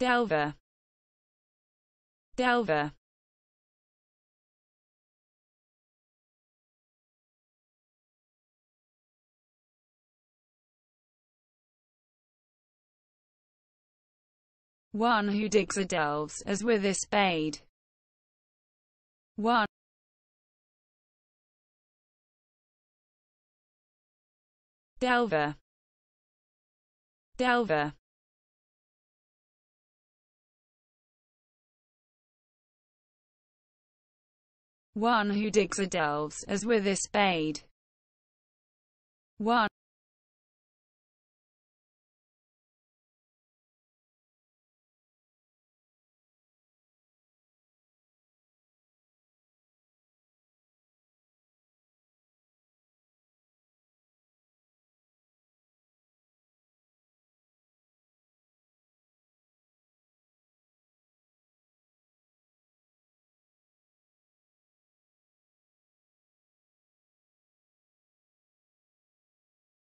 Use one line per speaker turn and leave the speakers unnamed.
Delver Delver One who digs a delves as with a spade. One Delver Delver One who digs or delves, as with a spade. One